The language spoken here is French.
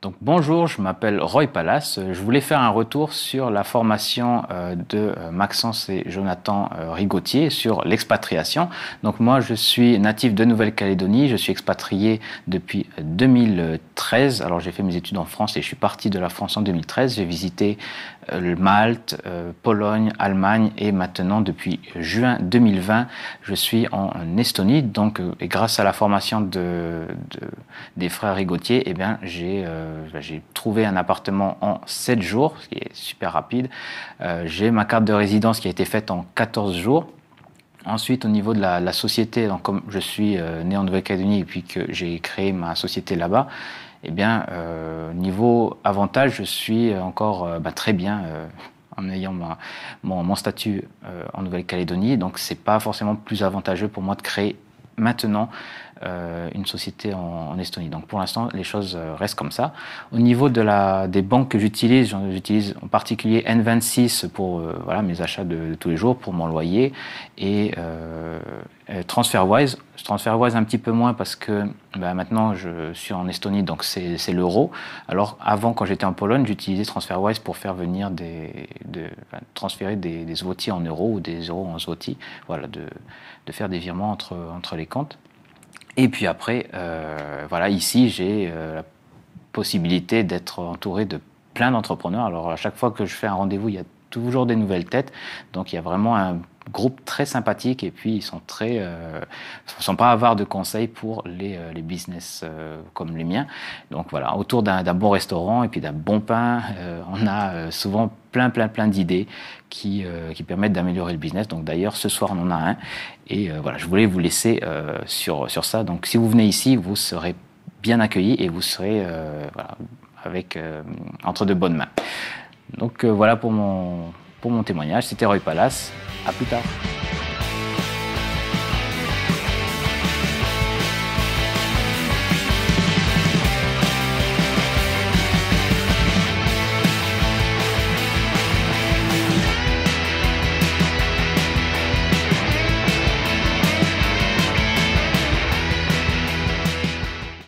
Donc bonjour, je m'appelle Roy Palace. Je voulais faire un retour sur la formation euh, de euh, Maxence et Jonathan euh, Rigotier sur l'expatriation. Donc moi, je suis natif de Nouvelle-Calédonie. Je suis expatrié depuis 2013. Alors j'ai fait mes études en France et je suis parti de la France en 2013. J'ai visité le Malte, Pologne, Allemagne et maintenant depuis juin 2020, je suis en Estonie. Donc et grâce à la formation de, de, des frères Rigotier, eh bien j'ai euh, j'ai trouvé un appartement en 7 jours, ce qui est super rapide. Euh, j'ai ma carte de résidence qui a été faite en 14 jours. Ensuite, au niveau de la, société, donc comme je suis euh, né en Nouvelle-Calédonie et puis que j'ai créé ma société là-bas, eh bien, niveau avantage, je suis encore bah, très bien en ayant mon, mon, statut en Nouvelle-Calédonie. Donc, ce n'est pas forcément plus avantageux pour moi de créer maintenant euh, une société en, Estonie. Donc pour l'instant, les choses euh, restent comme ça. Au niveau de la, des banques que j'utilise, j'utilise en particulier N26 pour euh, voilà, mes achats de, tous les jours, pour mon loyer, et TransferWise. TransferWise un petit peu moins parce que bah, maintenant je suis en Estonie, donc c'est l'euro. Alors avant, quand j'étais en Pologne, j'utilisais TransferWise pour faire venir des, de, transférer des, des en euros ou des euros en zloty, voilà, de, de faire des virements entre, entre les comptes. Et puis après, euh, voilà, ici, j'ai euh, la possibilité d'être entouré de plein d'entrepreneurs. Alors, à chaque fois que je fais un rendez-vous, il y a toujours des nouvelles têtes. Donc il y a vraiment un groupe très sympathique et puis ils sont très, ne euh, sont pas avoir de conseils pour les, euh, les business euh, comme les miens. Donc voilà, autour d'un bon restaurant et puis d'un bon pain, on a souvent plein, plein, plein d'idées qui, qui, permettent d'améliorer le business. Donc d'ailleurs, ce soir, on en a un. Et voilà, je voulais vous laisser sur, sur ça. Donc si vous venez ici, vous serez bien accueillis et vous serez avec, entre de bonnes mains. Donc euh, voilà pour mon, pour mon témoignage. C'était Roy Palace. À plus tard.